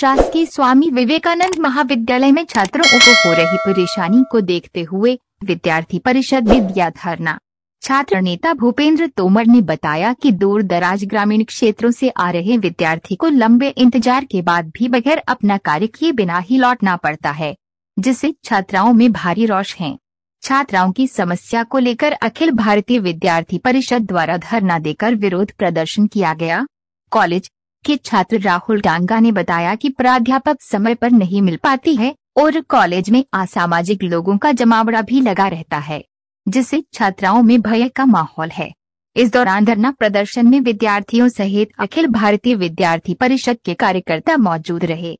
शासकीय स्वामी विवेकानंद महाविद्यालय में छात्रों को हो रही परेशानी को देखते हुए विद्यार्थी परिषद ने दिया धरना छात्र नेता भूपेंद्र तोमर ने बताया कि दूर दराज ग्रामीण क्षेत्रों से आ रहे विद्यार्थी को लंबे इंतजार के बाद भी बगैर अपना कार्य किए बिना ही लौटना पड़ता है जिससे छात्राओं में भारी रोष है छात्राओं की समस्या को लेकर अखिल भारतीय विद्यार्थी परिषद द्वारा धरना देकर विरोध प्रदर्शन किया गया कॉलेज के छात्र राहुल डांगा ने बताया कि प्राध्यापक समय पर नहीं मिल पाती है और कॉलेज में असामाजिक लोगों का जमावड़ा भी लगा रहता है जिससे छात्राओं में भय का माहौल है इस दौरान धरना प्रदर्शन में विद्यार्थियों सहित अखिल भारतीय विद्यार्थी परिषद के कार्यकर्ता मौजूद रहे